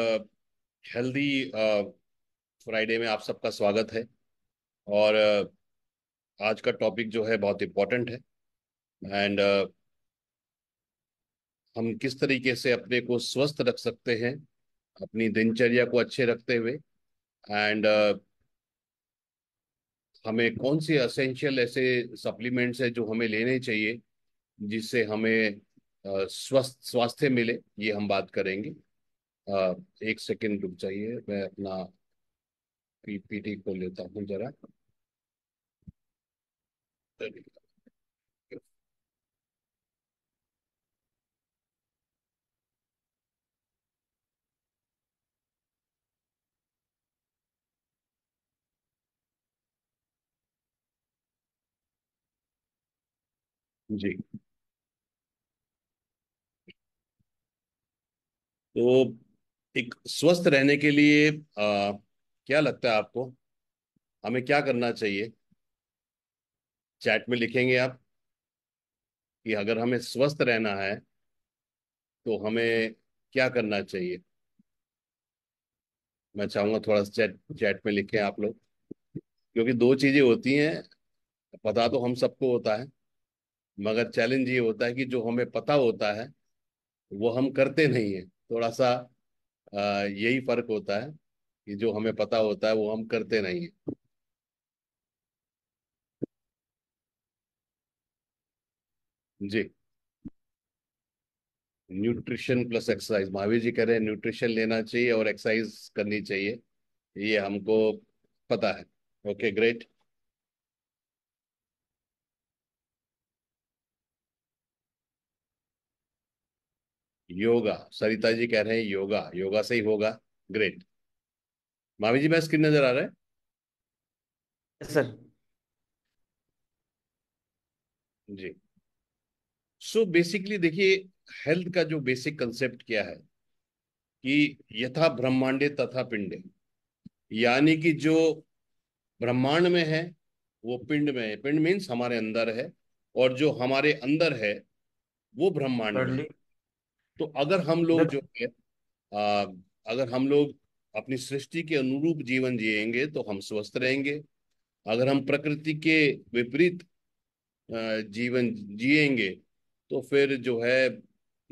healthy Friday में आप सबका स्वागत है और uh, आज का टॉपिक जो है बहुत इम्पोर्टेंट है एंड uh, हम किस तरीके से अपने को स्वस्थ रख सकते हैं अपनी दिनचर्या को अच्छे रखते हुए एंड uh, हमें कौन से असेंशियल ऐसे सप्लीमेंट्स हैं जो हमें लेने चाहिए जिससे हमें स्वस्थ स्वास्थ्य मिले ये हम बात करेंगे एक सेकेंड रुक जाइए मैं अपना पीपीटी खोल लेता हूँ जरा जी तो एक स्वस्थ रहने के लिए आ, क्या लगता है आपको हमें क्या करना चाहिए चैट में लिखेंगे आप कि अगर हमें स्वस्थ रहना है तो हमें क्या करना चाहिए मैं चाहूंगा थोड़ा सा चैट चैट में लिखें आप लोग क्योंकि दो चीजें होती हैं पता तो हम सबको होता है मगर चैलेंज ये होता है कि जो हमें पता होता है वो हम करते नहीं है थोड़ा सा यही फर्क होता है कि जो हमें पता होता है वो हम करते नहीं है जी nutrition plus exercise Mahavir ji कह रहे हैं न्यूट्रिशन लेना चाहिए और एक्सरसाइज करनी चाहिए ये हमको पता है ओके ग्रेट योगा सरिता जी कह रहे हैं योगा योगा से ही होगा ग्रेट मावी जी मैं स्क्रीन नजर आ रहा है सर जी सो बेसिकली देखिए हेल्थ का जो बेसिक कंसेप्ट क्या है कि यथा ब्रह्मांडे तथा पिंडे यानी कि जो ब्रह्मांड में है वो पिंड में है पिंड मीन्स हमारे अंदर है और जो हमारे अंदर है वो ब्रह्मांड में तो अगर हम लोग जो है अगर हम लोग अपनी सृष्टि के अनुरूप जीवन जिएंगे तो हम स्वस्थ रहेंगे अगर हम प्रकृति के विपरीत जीवन जिएंगे तो फिर जो है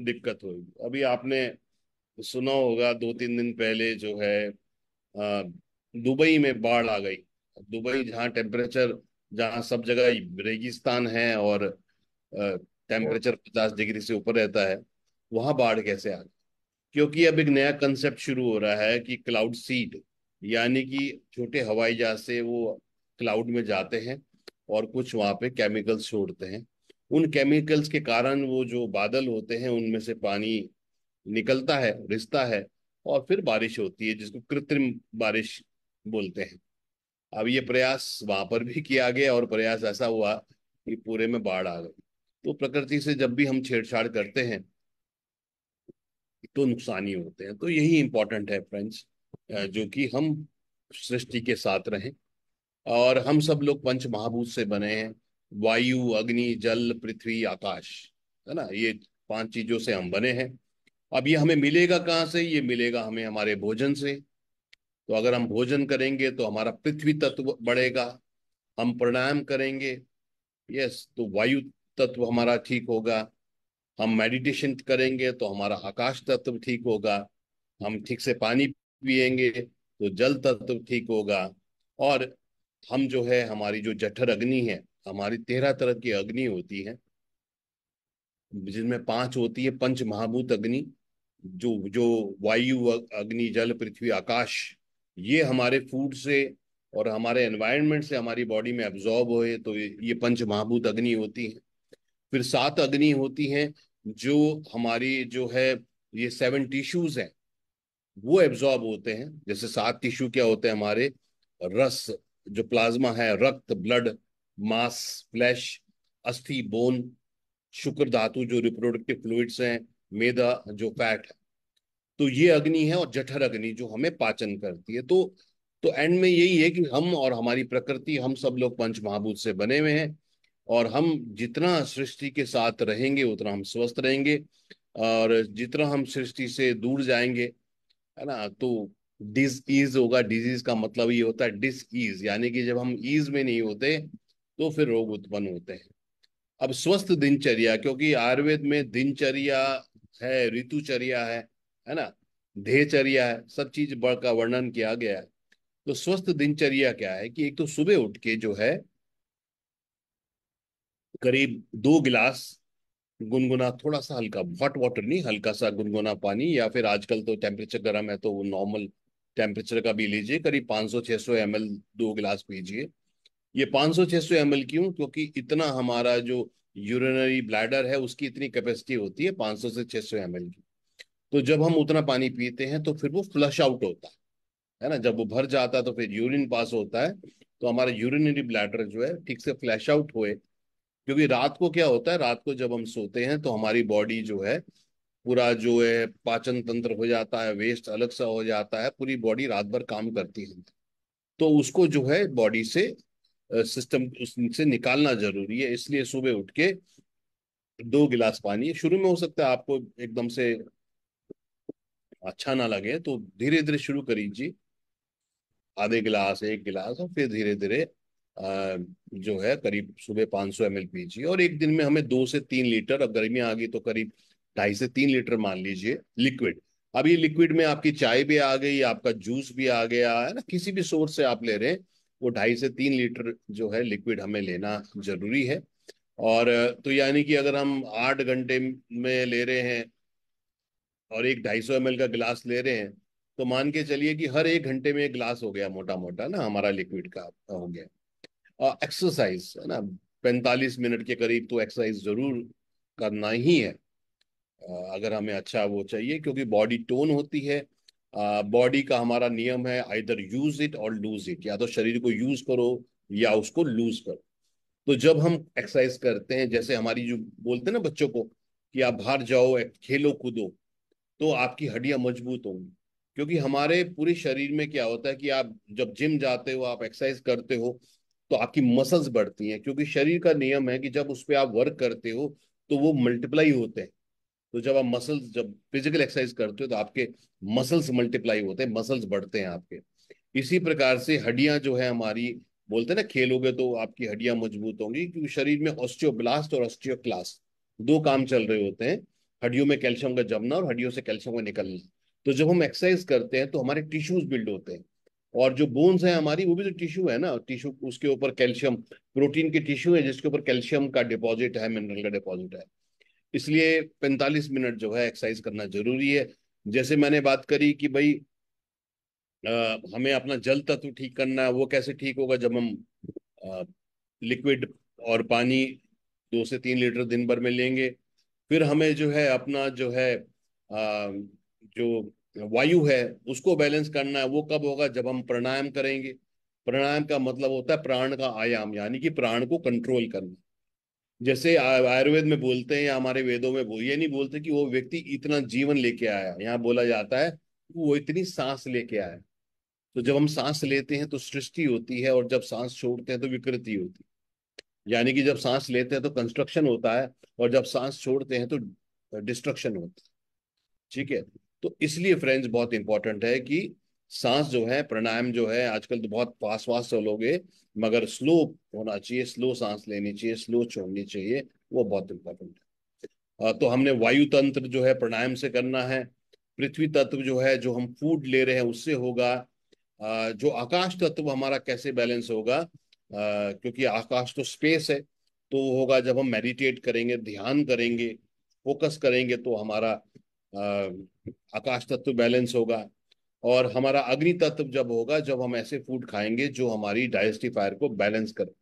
दिक्कत होगी अभी आपने सुना होगा दो तीन दिन पहले जो है दुबई में बाढ़ आ गई दुबई जहाँ टेम्परेचर जहाँ सब जगह रेगिस्तान है और टेम्परेचर पचास डिग्री से ऊपर रहता है वहां बाढ़ कैसे आ गई क्योंकि अब एक नया कंसेप्ट शुरू हो रहा है कि क्लाउड सीड यानी कि छोटे हवाई जहाज से वो क्लाउड में जाते हैं और कुछ वहां पे केमिकल्स छोड़ते हैं उन केमिकल्स के कारण वो जो बादल होते हैं उनमें से पानी निकलता है रिसता है और फिर बारिश होती है जिसको कृत्रिम बारिश बोलते हैं अब ये प्रयास वहां पर भी किया गया और प्रयास ऐसा हुआ कि पूरे में बाढ़ आ गई तो प्रकृति से जब भी हम छेड़छाड़ करते हैं तो नुकसान ही होते हैं तो यही इंपॉर्टेंट है फ्रेंड्स जो कि हम सृष्टि के साथ रहें और हम सब लोग पंच महाभूत से बने हैं वायु अग्नि जल पृथ्वी आकाश है ना ये पांच चीजों से हम बने हैं अब ये हमें मिलेगा कहाँ से ये मिलेगा हमें हमारे भोजन से तो अगर हम भोजन करेंगे तो हमारा पृथ्वी तत्व बढ़ेगा हम प्राणायाम करेंगे यस तो वायु तत्व हमारा ठीक होगा हम मेडिटेशन करेंगे तो हमारा आकाश तत्व ठीक होगा हम ठीक से पानी पिएंगे तो जल तत्व ठीक होगा और हम जो है हमारी जो जठर अग्नि है हमारी तेरह तरह की अग्नि होती है जिनमें पांच होती है पंच महाभूत अग्नि जो जो वायु अग्नि जल पृथ्वी आकाश ये हमारे फूड से और हमारे एनवायरनमेंट से हमारी बॉडी में एब्जॉर्ब होए तो ये पंच महाभूत अग्नि होती है फिर सात अग्नि होती हैं जो हमारी जो है ये सेवन टिश्यूज हैं वो एब्जॉर्ब होते हैं जैसे सात टिश्यू क्या होते हैं हमारे रस जो प्लाज्मा है रक्त ब्लड मांस फ्लैश अस्थि बोन शुक्र धातु जो रिप्रोडक्टिव फ्लूइड्स हैं मेदा जो फैट है तो ये अग्नि है और जठर अग्नि जो हमें पाचन करती है तो तो एंड में यही है कि हम और हमारी प्रकृति हम सब लोग पंच महाभूत से बने हुए हैं और हम जितना सृष्टि के साथ रहेंगे उतना हम स्वस्थ रहेंगे और जितना हम सृष्टि से दूर जाएंगे है ना तो डिज ईज होगा डिजीज का मतलब ये होता है डिस ईज यानी कि जब हम ईज में नहीं होते तो फिर रोग उत्पन्न होते हैं अब स्वस्थ दिनचर्या क्योंकि आयुर्वेद में दिनचर्या है ऋतुचर्या है है ना ध्येयचर्या है सब चीज बढ़ का वर्णन किया गया है तो स्वस्थ दिनचर्या क्या है कि एक तो सुबह उठ के जो है करीब दो गिलास गुनगुना थोड़ा सा हल्का हॉट वाटर नहीं हल्का सा गुनगुना पानी या फिर आजकल तो टेम्परेचर गर्म है तो वो नॉर्मल टेम्परेचर का भी लीजिए करीब 500 सौ एम दो गिलास पीजिए ये 500 सौ एम क्यों क्योंकि इतना हमारा जो यूरिनरी ब्लैडर है उसकी इतनी कैपेसिटी होती है 500 से 600 सौ एम की तो जब हम उतना पानी पीते हैं तो फिर वो फ्लश आउट होता है है ना जब वो भर जाता है तो फिर यूरिन पास होता है तो हमारा यूरिनरी ब्लैडर जो है ठीक से फ्लैश आउट हुए क्योंकि रात को क्या होता है रात को जब हम सोते हैं तो हमारी बॉडी जो है पूरा जो है पाचन तंत्र हो जाता है वेस्ट अलग सा हो जाता है पूरी बॉडी रात भर काम करती है तो उसको जो है बॉडी से सिस्टम से निकालना जरूरी है इसलिए सुबह उठ के दो गिलास पानी शुरू में हो सकता है आपको एकदम से अच्छा ना लगे तो धीरे धीरे शुरू करीजिए आधे गिलास एक गिलास और फिर धीरे धीरे जो है करीब सुबह 500 सौ पीजिए और एक दिन में हमें दो से तीन लीटर अब गर्मी आ गई तो करीब ढाई से तीन लीटर मान लीजिए लिक्विड अब ये लिक्विड में आपकी चाय भी आ गई आपका जूस भी आ गया है ना किसी भी सोर्स से आप ले रहे हैं वो ढाई से तीन लीटर जो है लिक्विड हमें लेना जरूरी है और तो यानी कि अगर हम आठ घंटे में ले रहे हैं और एक ढाई सौ एम का गिलास ले रहे हैं तो मान के चलिए कि हर एक घंटे में एक गिलास हो गया मोटा मोटा ना हमारा लिक्विड का हो गया एक्सरसाइज है ना पैंतालीस मिनट के करीब तो एक्सरसाइज जरूर करना ही है अगर हमें अच्छा वो चाहिए क्योंकि बॉडी टोन होती है बॉडी का हमारा नियम है either use it or lose it या तो शरीर को यूज करो या उसको लूज करो तो जब हम एक्सरसाइज करते हैं जैसे हमारी जो बोलते हैं ना बच्चों को कि आप बाहर जाओ खेलो कूदो तो आपकी हड्डियां मजबूत होंगी क्योंकि हमारे पूरे शरीर में क्या होता है कि आप जब जिम जाते हो आप एक्सरसाइज करते हो तो आपकी मसल्स बढ़ती हैं क्योंकि शरीर का नियम है कि जब उस पर आप वर्क करते हो तो वो मल्टीप्लाई होते हैं तो जब आप मसल्स जब फिजिकल एक्सरसाइज करते हो तो आपके मसल्स मल्टीप्लाई होते हैं मसल्स बढ़ते हैं आपके इसी प्रकार से हड्डियां जो है हमारी बोलते हैं ना खेलोगे तो आपकी हड्डियां मजबूत होंगी क्योंकि शरीर में ऑस्टियोब्लास्ट और ऑस्टियोक्लास्ट दो काम चल रहे होते हैं हड्डियों में कैल्शियम का जमना और हड्डियों से कैल्शियम का निकलना तो जब हम एक्सरसाइज करते हैं तो हमारे टिश्यूज बिल्ड होते हैं और जो बोन्स है हमारी वो भी तो टिश्यू है ना टिश्यू उसके ऊपर कैल्शियम प्रोटीन के टिश्यू है जिसके ऊपर कैल्शियम का डिपॉजिट है मिनरल का डिपॉजिट है इसलिए 45 मिनट जो है एक्सरसाइज करना जरूरी है जैसे मैंने बात करी कि भाई आ, हमें अपना जल तत्व ठीक करना है वो कैसे ठीक होगा जब हम लिक्विड और पानी दो से तीन लीटर दिन भर में लेंगे फिर हमें जो है अपना जो है आ, जो वायु है उसको बैलेंस करना है वो कब होगा जब हम प्राणायाम करेंगे प्राणायाम का मतलब होता है प्राण का आयाम यानी कि प्राण को कंट्रोल करना जैसे आयुर्वेद में बोलते हैं या हमारे वेदों में बोल ये नहीं बोलते कि वो व्यक्ति इतना जीवन लेके आया यहाँ बोला जाता है वो इतनी सांस लेके आया तो जब हम सांस लेते हैं तो सृष्टि होती है और जब सांस छोड़ते हैं तो विकृति होती है यानी कि जब सांस लेते हैं तो कंस्ट्रक्शन होता है और जब सांस छोड़ते हैं तो डिस्ट्रक्शन होता है ठीक है तो इसलिए फ्रेंड्स बहुत इंपॉर्टेंट है कि सांस जो है प्राणायाम जो है आजकल तो बहुत फास्ट फास्ट चलोगे मगर स्लो होना चाहिए स्लो सांस लेनी चाहिए स्लो छोड़नी चाहिए वो बहुत इंपॉर्टेंट है तो हमने वायु तंत्र जो है प्राणायाम से करना है पृथ्वी तत्व जो है जो हम फूड ले रहे हैं उससे होगा जो आकाश तत्व हमारा कैसे बैलेंस होगा क्योंकि आकाश तो स्पेस है तो होगा जब हम मेडिटेट करेंगे ध्यान करेंगे फोकस करेंगे तो हमारा आकाश तत्व बैलेंस होगा और हमारा अग्नि तत्व जब होगा जब हम ऐसे फूड खाएंगे जो हमारी डाइजेस्टिफायर को बैलेंस करे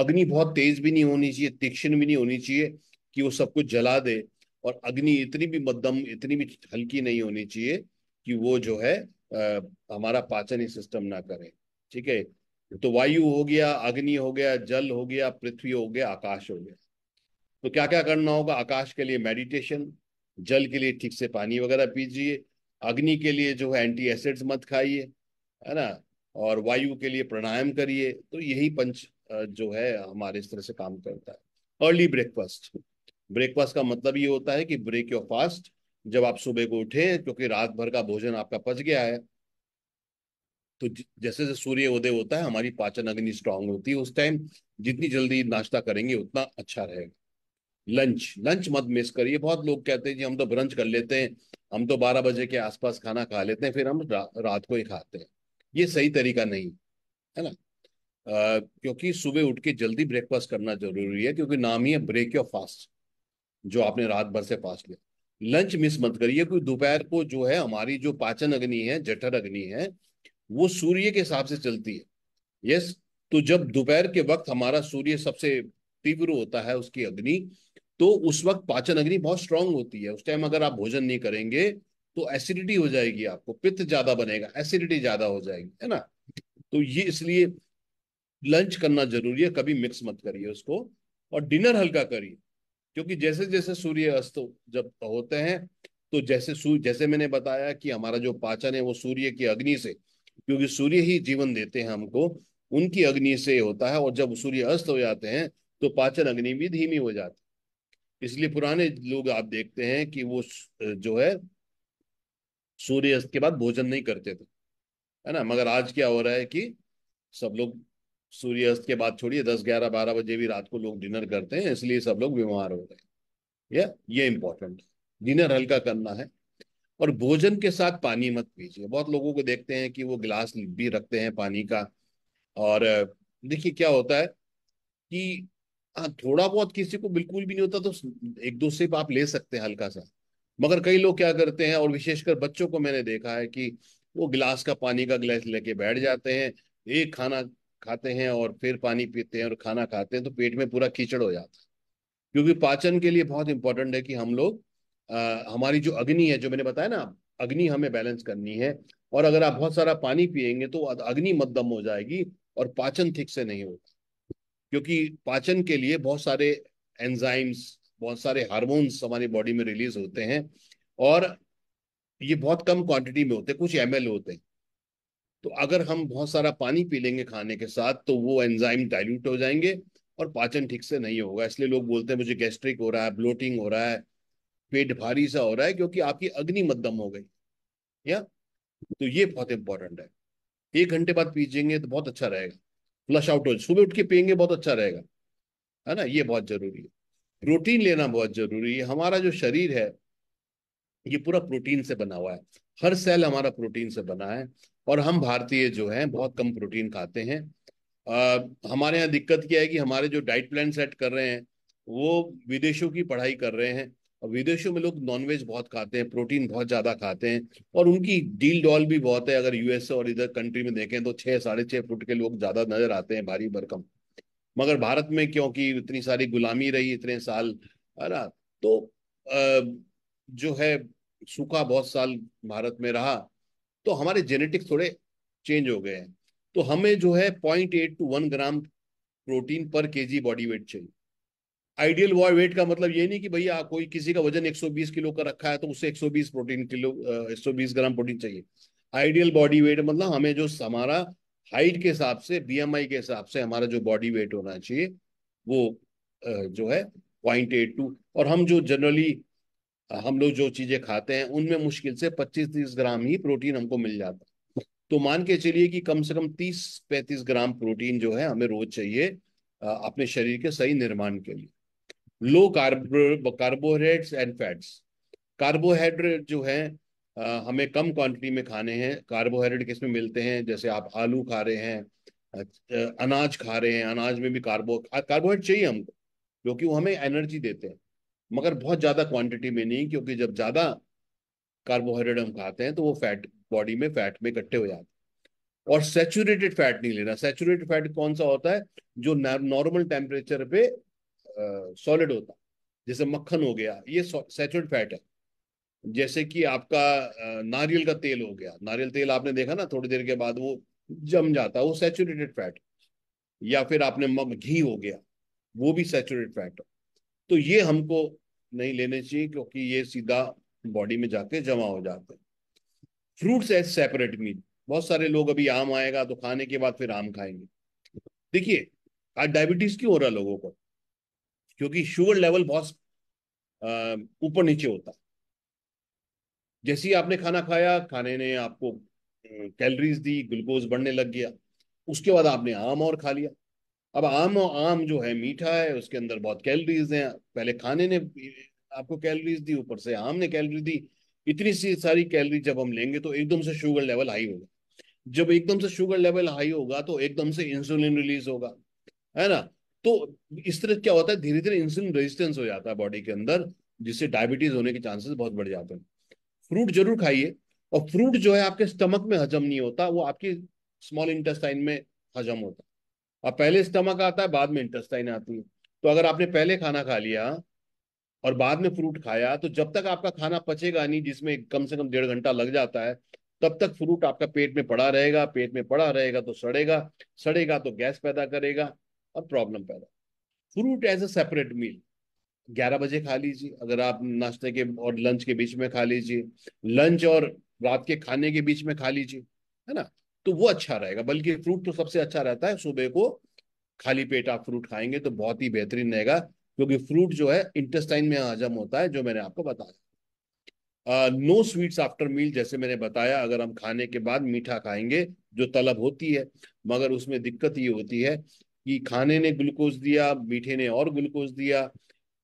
अग्नि बहुत तेज भी नहीं होनी चाहिए तीक्ष्ण भी नहीं होनी चाहिए कि वो सब कुछ जला दे और अग्नि इतनी भी मध्यम इतनी भी हल्की नहीं होनी चाहिए कि वो जो है आ, हमारा पाचन सिस्टम ना करे ठीक है तो वायु हो गया अग्नि हो गया जल हो गया पृथ्वी हो गया आकाश हो गया तो क्या क्या करना होगा आकाश के लिए मेडिटेशन जल के लिए ठीक से पानी वगैरह पीजिए अग्नि के लिए जो है एंटी एसिड्स मत खाइए है ना और वायु के लिए प्राणायाम करिए तो यही पंच जो है हमारे इस तरह से काम करता है अर्ली ब्रेकफास्ट ब्रेकफास्ट का मतलब ये होता है कि ब्रेक योर फास्ट जब आप सुबह को उठे क्योंकि रात भर का भोजन आपका पच गया है तो जैसे जैसे सूर्य उदय होता है हमारी पाचन अग्नि स्ट्रांग होती है उस टाइम जितनी जल्दी नाश्ता करेंगे उतना अच्छा रहेगा लंच लंच मत मिस करिए बहुत लोग कहते हैं जी हम तो ब्रंच कर लेते हैं हम तो बारह बजे के आसपास खाना खा लेते हैं फिर हम रा, रात को ही खाते हैं ये सही तरीका नहीं है ना आ, क्योंकि सुबह उठ के जल्दी ब्रेकफास्ट करना जरूरी है क्योंकि नाम ही है ब्रेक योर फास्ट जो आपने रात भर से फास्ट लिया लंच मिस मत करिए क्योंकि दोपहर को जो है हमारी जो पाचन अग्नि है जठर अग्नि है वो सूर्य के हिसाब से चलती है यस तो जब दोपहर के वक्त हमारा सूर्य सबसे तीव्र होता है उसकी अग्नि तो उस वक्त पाचन अग्नि बहुत स्ट्रांग होती है उस टाइम अगर आप भोजन नहीं करेंगे तो एसिडिटी हो जाएगी आपको पित्त ज्यादा बनेगा एसिडिटी ज्यादा हो जाएगी है ना तो ये इसलिए लंच करना जरूरी है कभी मिक्स मत करिए उसको और डिनर हल्का करिए क्योंकि जैसे जैसे सूर्य अस्त जब होते हैं तो जैसे सूर्य जैसे मैंने बताया कि हमारा जो पाचन है वो सूर्य की अग्नि से क्योंकि सूर्य ही जीवन देते हैं हमको उनकी अग्नि से होता है और जब सूर्य अस्त हो जाते हैं तो पाचन अग्नि भी धीमी हो जाती है इसलिए पुराने लोग आप देखते हैं कि वो जो है सूर्य अस्त के बाद भोजन नहीं करते थे है ना मगर आज क्या हो रहा है कि सब लोग सूर्य अस्त के बाद छोड़िए दस ग्यारह बारह बजे भी रात को लोग डिनर करते हैं इसलिए सब लोग बीमार हो रहे हैं या ये इंपॉर्टेंट डिनर हल्का करना है और भोजन के साथ पानी मत पीजिए बहुत लोगों को देखते हैं कि वो गिलास भी रखते हैं पानी का और देखिए क्या होता है कि हाँ थोड़ा बहुत किसी को बिल्कुल भी नहीं होता तो एक दो सिप आप ले सकते हैं हल्का सा मगर कई लोग क्या करते हैं और विशेषकर बच्चों को मैंने देखा है कि वो गिलास का पानी का गिलास लेके बैठ जाते हैं एक खाना खाते हैं और फिर पानी पीते हैं और खाना खाते हैं तो पेट में पूरा कीचड़ हो जाता है क्योंकि पाचन के लिए बहुत इंपॉर्टेंट है कि हम लोग हमारी जो अग्नि है जो मैंने बताया ना अग्नि हमें बैलेंस करनी है और अगर आप बहुत सारा पानी पिएंगे तो अग्नि मध्यम हो जाएगी और पाचन ठीक से नहीं होगा क्योंकि पाचन के लिए बहुत सारे एंजाइम्स बहुत सारे हार्मोन्स हमारी बॉडी में रिलीज होते हैं और ये बहुत कम क्वांटिटी में होते हैं कुछ एम होते हैं तो अगर हम बहुत सारा पानी पी लेंगे खाने के साथ तो वो एंजाइम डाइल्यूट हो जाएंगे और पाचन ठीक से नहीं होगा इसलिए लोग बोलते हैं मुझे गैस्ट्रिक हो रहा है ब्लोटिंग हो रहा है पेट भारी सा हो रहा है क्योंकि आपकी अग्नि मध्यम हो गई या तो ये बहुत इंपॉर्टेंट है एक घंटे बाद पीजेंगे तो बहुत अच्छा रहेगा फ्लश आउट हो जाए सुबह उठ के पियेंगे बहुत अच्छा रहेगा है ना ये बहुत जरूरी है प्रोटीन लेना बहुत जरूरी है हमारा जो शरीर है ये पूरा प्रोटीन से बना हुआ है हर सेल हमारा प्रोटीन से बना है और हम भारतीय जो है बहुत कम प्रोटीन खाते हैं आ, हमारे यहाँ दिक्कत क्या है कि हमारे जो डाइट प्लान सेट कर रहे हैं वो विदेशों की पढ़ाई कर रहे हैं विदेशों में लोग नॉनवेज बहुत खाते हैं प्रोटीन बहुत ज्यादा खाते हैं और उनकी डील डॉल भी बहुत है अगर यूएस और इधर कंट्री में देखें तो छह साढ़े छह फुट के लोग ज्यादा नजर आते हैं भारी भरकम मगर भारत में क्योंकि इतनी सारी गुलामी रही इतने साल है ना तो जो है सूखा बहुत साल भारत में रहा तो हमारे जेनेटिक्स थोड़े चेंज हो गए हैं तो हमें जो है point eight to one gram protein per KG body weight चाहिए आइडियल वॉय वेट का मतलब ये नहीं कि भैया कोई किसी का वजन 120 किलो का रखा है तो उसे 120 प्रोटीन किलो 120 ग्राम प्रोटीन चाहिए आइडियल बॉडी वेट मतलब हमें जो हमारा हाइट के हिसाब से बीएमआई के हिसाब से हमारा जो बॉडी वेट होना चाहिए वो जो है पॉइंट एट टू और हम जो जनरली हम लोग जो चीजें खाते हैं उनमें मुश्किल से पच्चीस तीस ग्राम ही प्रोटीन हमको मिल जाता है तो मान के चलिए कि कम से कम तीस पैंतीस ग्राम प्रोटीन जो है हमें रोज चाहिए अपने शरीर के सही निर्माण के लिए लो carbo carbohydrates and fats carbohydrate जो है हमें कम क्वांटिटी में खाने हैं कार्बोहाइड्रेट किसमें मिलते हैं जैसे आप आलू खा रहे हैं अनाज खा रहे हैं अनाज में भी कार्बो कार्बोहाइड्रेट चाहिए हमको क्योंकि वो हमें एनर्जी देते हैं मगर बहुत ज़्यादा क्वांटिटी में नहीं क्योंकि जब ज़्यादा कार्बोहाइड्रेट हम खाते हैं तो वो फैट बॉडी में फैट में इकट्ठे हो जाते हैं और सेचुरेटेड फैट नहीं लेना सेचुरेटेड फैट कौन सा होता है जो नॉर्मल टेम्परेचर पे सॉलिड होता जैसे मक्खन हो गया ये सेचुरेट फैट है जैसे कि आपका नारियल का तेल हो गया नारियल तेल आपने देखा ना थोड़ी देर के बाद वो जम जाता है वो सेचुरेटेड फैट या फिर आपने मग घी हो गया वो भी सेचुरेट फैट तो ये हमको नहीं लेने चाहिए क्योंकि ये सीधा बॉडी में जाके जमा हो जाते हैं फ्रूट्स एज सेपरेट मील बहुत सारे लोग अभी आम आएगा तो खाने के बाद फिर आम खाएंगे देखिए आज डायबिटीज क्यों हो रहा है लोगों को क्योंकि शुगर लेवल बहुत ऊपर नीचे होता जैसे ही आपने खाना खाया खाने ने आपको कैलोरीज दी ग्लूकोज बढ़ने लग गया उसके बाद आपने आम और खा लिया अब आम और आम जो है मीठा है उसके अंदर बहुत कैलोरीज हैं पहले खाने ने आपको कैलोरीज दी ऊपर से आम ने कैलोरी दी इतनी सी सारी कैलोरी जब हम लेंगे तो एकदम से शुगर लेवल हाई होगा जब एकदम से शुगर लेवल हाई होगा तो एकदम से इंसुलिन रिलीज होगा है ना तो इस तरह क्या होता है धीरे धीरे इंसुलिन रेजिस्टेंस हो जाता है बॉडी के अंदर जिससे डायबिटीज होने के चांसेस बहुत बढ़ जाते हैं फ्रूट जरूर खाइए और फ्रूट जो है आपके स्टमक में हजम नहीं होता वो आपकी स्मॉल इंटेस्टाइन में हजम होता है अब पहले स्टमक आता है बाद में इंटेस्टाइन आती है तो अगर आपने पहले खाना खा लिया और बाद में फ्रूट खाया तो जब तक आपका खाना पचेगा नहीं जिसमें कम से कम डेढ़ घंटा लग जाता है तब तक फ्रूट आपका पेट में पड़ा रहेगा पेट में पड़ा रहेगा तो सड़ेगा सड़ेगा तो गैस पैदा करेगा और प्रॉब्लम पैदा fruit as a separate meal ग्यारह बजे खा लीजिए अगर आप नाश्ते के और लंच के बीच में खा लीजिए लंच और रात के खाने के बीच में खा लीजिए है ना तो वो अच्छा रहेगा बल्कि फ्रूट तो सबसे अच्छा रहता है सुबह को खाली पेट आप फ्रूट खाएंगे तो बहुत ही बेहतरीन रहेगा क्योंकि फ्रूट जो है इंटेस्टाइन में हजम होता है जो मैंने आपको बताया नो स्वीट्स आफ्टर मील जैसे मैंने बताया अगर हम खाने के बाद मीठा खाएंगे जो तलब होती है मगर उसमें दिक्कत ये होती है कि खाने ने ग्लूकोज दिया मीठे ने और ग्लूकोज दिया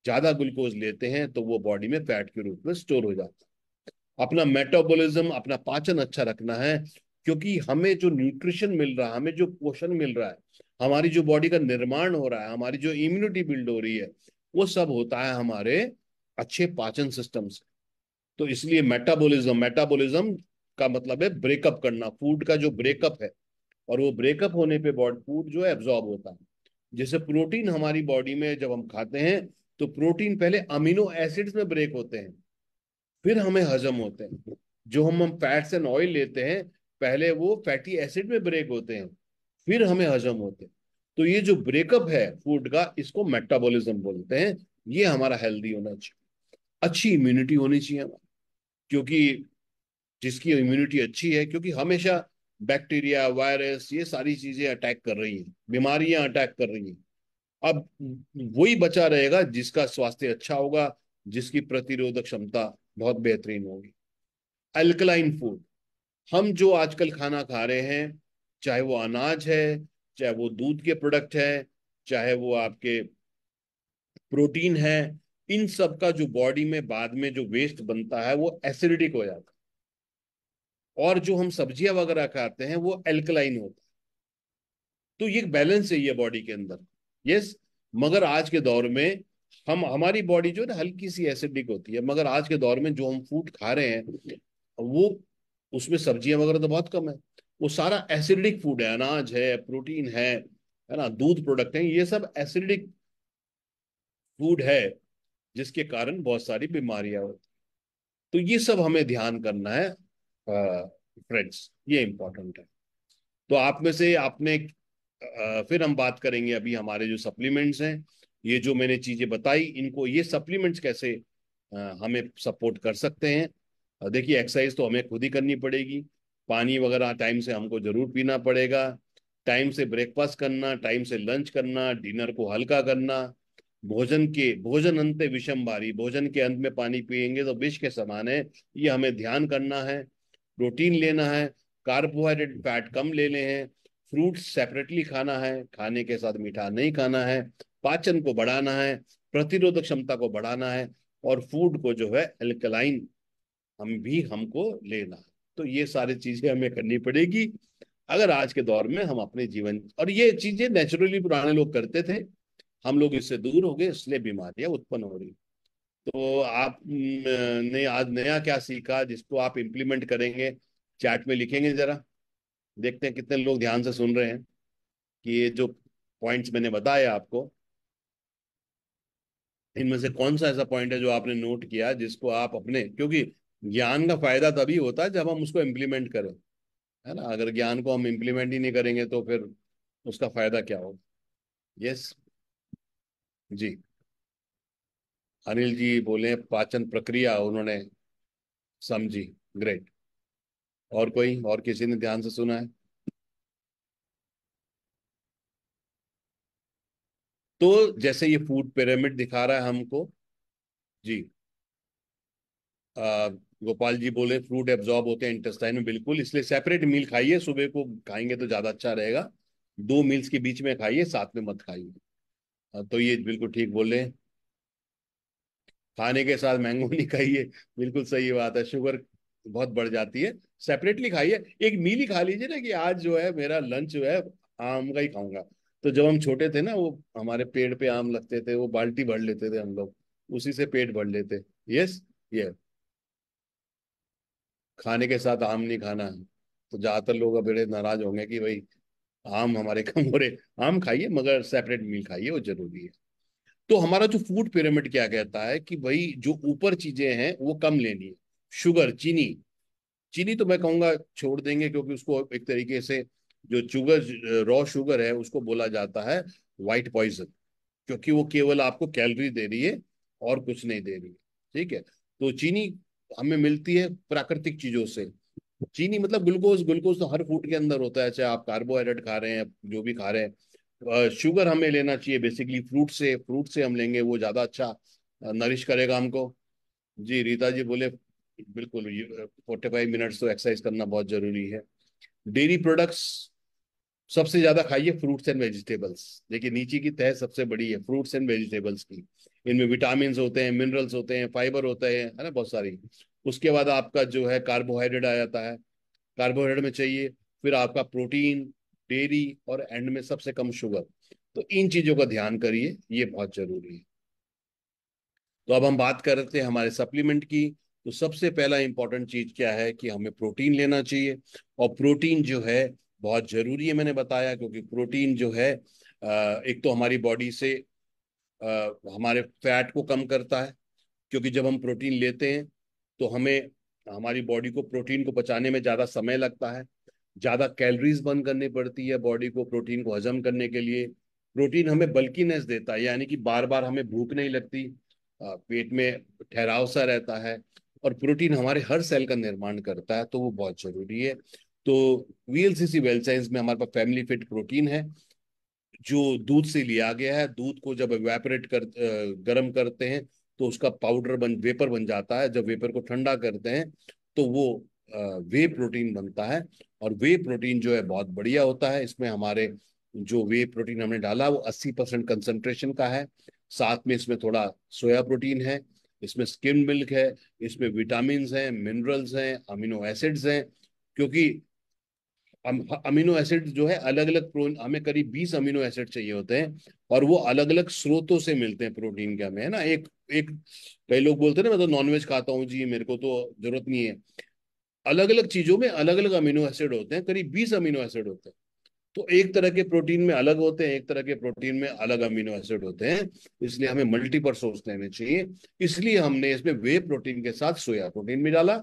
ज्यादा ग्लूकोज लेते हैं तो वो बॉडी में फैट के रूप में स्टोर हो जाता है अपना मेटाबॉलिज्म अपना पाचन अच्छा रखना है क्योंकि हमें जो न्यूट्रिशन मिल रहा है हमें जो पोषण मिल रहा है हमारी जो बॉडी का निर्माण हो रहा है हमारी जो इम्यूनिटी बिल्ड हो रही है वो सब होता है हमारे अच्छे पाचन सिस्टम से तो इसलिए मेटाबॉलिज्म मेटाबॉलिज्म का मतलब है ब्रेकअप करना फूड का जो ब्रेकअप है और वो ब्रेकअप होने पे बॉडी फूड जो है एब्जॉर्ब होता है जैसे प्रोटीन हमारी बॉडी में जब हम खाते हैं तो प्रोटीन पहले अमीनो एसिड्स में ब्रेक होते हैं फिर हमें हजम होते हैं जो हम हम फैट्स एंड ऑयल लेते हैं पहले वो फैटी एसिड में ब्रेक होते हैं फिर हमें हजम होते हैं तो ये जो ब्रेकअप है फूड का इसको मेटाबॉलिज्म बोलते हैं ये हमारा हेल्दी होना चाहिए अच्छी इम्यूनिटी होनी चाहिए क्योंकि जिसकी इम्यूनिटी अच्छी है क्योंकि हमेशा बैक्टीरिया वायरस ये सारी चीजें अटैक कर रही हैं बीमारियां अटैक कर रही हैं अब वही बचा रहेगा जिसका स्वास्थ्य अच्छा होगा जिसकी प्रतिरोधक क्षमता बहुत बेहतरीन होगी अल्कलाइन फूड हम जो आजकल खाना खा रहे हैं चाहे वो अनाज है चाहे वो दूध के प्रोडक्ट है चाहे वो आपके प्रोटीन है इन सब का जो बॉडी में बाद में जो वेस्ट बनता है वो एसिडिटिक हो जाता है और जो हम सब्जियां वगैरह खाते हैं वो एल्कलाइन होता है तो ये बैलेंस चाहिए बॉडी के अंदर यस मगर आज के दौर में हम हमारी बॉडी जो है ना हल्की सी एसिडिक होती है मगर आज के दौर में जो हम फूड खा रहे हैं वो उसमें सब्जियां वगैरह तो बहुत कम है वो सारा एसिडिक फूड है अनाज है प्रोटीन है है ना दूध प्रोडक्ट है ये सब एसिडिक फूड है जिसके कारण बहुत सारी बीमारियां होती तो ये सब हमें ध्यान करना है फ्रेंड्स uh, ये इम्पोर्टेंट है तो आप में से आपने uh, फिर हम बात करेंगे अभी हमारे जो सप्लीमेंट्स हैं ये जो मैंने चीजें बताई इनको ये सप्लीमेंट्स कैसे uh, हमें सपोर्ट कर सकते हैं देखिए एक्सरसाइज तो हमें खुद ही करनी पड़ेगी पानी वगैरह टाइम से हमको जरूर पीना पड़ेगा टाइम से ब्रेकफास्ट करना टाइम से लंच करना डिनर को हल्का करना भोजन के भोजन अंत विषम बारी भोजन के अंत में पानी पिएंगे तो विष के समान है ये हमें ध्यान करना है प्रोटीन लेना है कार्बोहाइड्रेट फैट कम लेने हैं फ्रूट सेपरेटली खाना है खाने के साथ मीठा नहीं खाना है पाचन को बढ़ाना है प्रतिरोधक क्षमता को बढ़ाना है और फूड को जो है एल्कलाइन हम भी हमको लेना है तो ये सारी चीजें हमें करनी पड़ेगी अगर आज के दौर में हम अपने जीवन और ये चीजें नेचुरली पुराने लोग करते थे हम लोग इससे दूर हो गए इसलिए बीमारियां उत्पन्न हो रही तो आप ने आज नया क्या सीखा जिसको आप इम्प्लीमेंट करेंगे चैट में लिखेंगे जरा देखते हैं कितने लोग ध्यान से सुन रहे हैं कि ये जो पॉइंट्स मैंने बताया आपको इनमें से कौन सा ऐसा पॉइंट है जो आपने नोट किया जिसको आप अपने क्योंकि ज्ञान का फायदा तभी होता है जब हम उसको इम्प्लीमेंट करें है ना अगर ज्ञान को हम इम्प्लीमेंट ही नहीं करेंगे तो फिर उसका फायदा क्या होगा यस जी अनिल जी बोले पाचन प्रक्रिया उन्होंने समझी ग्रेट और कोई और किसी ने ध्यान से सुना है तो जैसे ये फूड पिरामिड दिखा रहा है हमको जी गोपाल जी बोले फ्रूट एब्जॉर्ब होते हैं इंटेस्टाइन में बिल्कुल इसलिए सेपरेट मील खाइए सुबह को खाएंगे तो ज्यादा अच्छा रहेगा दो मील्स के बीच में खाइए साथ में मत खाइए तो ये बिल्कुल ठीक बोले खाने के साथ मैंगो नहीं खाइए बिल्कुल सही बात है शुगर बहुत बढ़ जाती है सेपरेटली खाइए एक मील ही खा लीजिए ना कि आज जो है मेरा लंच जो है आम का ही खाऊंगा तो जब हम छोटे थे ना वो हमारे पेड़ पे आम लगते थे वो बाल्टी भर लेते थे हम लोग उसी से पेट भर लेते यस ये खाने के साथ आम नहीं खाना है तो ज्यादातर लोग बड़े नाराज होंगे कि भाई आम हमारे कम हो रहे आम खाइए मगर सेपरेट मील खाइए वो जरूरी है तो हमारा जो फूड पिरामिड क्या कहता है कि भाई जो ऊपर चीजें हैं वो कम लेनी है शुगर चीनी चीनी तो मैं कहूँगा छोड़ देंगे क्योंकि उसको एक तरीके से जो शुगर रॉ शुगर है उसको बोला जाता है वाइट पॉइजन क्योंकि वो केवल आपको कैलोरी दे रही है और कुछ नहीं दे रही है ठीक है तो चीनी हमें मिलती है प्राकृतिक चीजों से चीनी मतलब ग्लूकोज ग्लूकोज तो हर फूड के अंदर होता है चाहे आप कार्बोहाइड्रेट खा रहे हैं जो भी खा रहे हैं शुगर हमें लेना चाहिए बेसिकली फ्रूट से फ्रूट से हम लेंगे वो ज़्यादा अच्छा नरिश करेगा हमको जी रीता जी बोले बिल्कुल फोर्टी फाइव मिनट्स तो एक्सरसाइज करना बहुत ज़रूरी है डेयरी प्रोडक्ट्स सबसे ज़्यादा खाइए फ्रूट्स एंड वेजिटेबल्स देखिए नीचे की तह सबसे बड़ी है फ्रूट्स एंड वेजिटेबल्स की इनमें विटामिन होते हैं मिनरल्स होते हैं फाइबर होते हैं है ना बहुत सारी उसके बाद आपका जो है कार्बोहाइड्रेट आ जाता है कार्बोहाइड्रेट में चाहिए फिर आपका प्रोटीन डेरी और एंड में सबसे कम शुगर तो इन चीजों का ध्यान करिए ये बहुत जरूरी है तो अब हम बात कर रहे थे हमारे सप्लीमेंट की तो सबसे पहला इंपॉर्टेंट चीज क्या है कि हमें प्रोटीन लेना चाहिए और प्रोटीन जो है बहुत जरूरी है मैंने बताया क्योंकि प्रोटीन जो है एक तो हमारी बॉडी से हमारे फैट को कम करता है क्योंकि जब हम प्रोटीन लेते हैं तो हमें हमारी बॉडी को प्रोटीन को पचाने में ज़्यादा समय लगता है ज़्यादा कैलोरीज बर्न करनी पड़ती है बॉडी को प्रोटीन को हजम करने के लिए प्रोटीन हमें बल्किनेस देता है यानी कि बार बार हमें भूख नहीं लगती पेट में ठहराव सा रहता है और प्रोटीन हमारे हर सेल का निर्माण करता है तो वो बहुत जरूरी है तो वीएलसीसी वेल साइंस में हमारे पास फैमिली फिट प्रोटीन है जो दूध से लिया गया है दूध को जब वेपरेट कर गर्म करते हैं तो उसका पाउडर बन वेपर बन जाता है जब वेपर को ठंडा करते हैं तो वो वे प्रोटीन बनता है और वे प्रोटीन जो है बहुत बढ़िया होता है इसमें हमारे जो वे प्रोटीन हमने डाला वो 80 परसेंट कंसनट्रेशन का है साथ में इसमें थोड़ा सोया प्रोटीन है इसमें स्किम मिल्क है इसमें विटामिन हैं मिनरल्स हैं अमीनो एसिड्स हैं क्योंकि अमीनो एसिड जो है अलग अलग हमें करीब बीस अमीनो एसिड चाहिए होते हैं और वो अलग अलग स्रोतों से मिलते हैं प्रोटीन के हमें है ना एक एक कई लोग बोलते हैं ना मैं तो नॉनवेज खाता हूँ जी मेरे को तो जरूरत नहीं है अलग अलग चीजों में अलग अलग अमीनो एसिड होते हैं करीब बीस अमीनो एसिड होते हैं तो एक तरह के प्रोटीन में अलग होते हैं एक तरह के प्रोटीन में अलग अमीनो एसिड होते हैं इसलिए हमें मल्टीपल सोर्स लेने चाहिए इसलिए हमने इसमें वे प्रोटीन के साथ सोया प्रोटीन भी डाला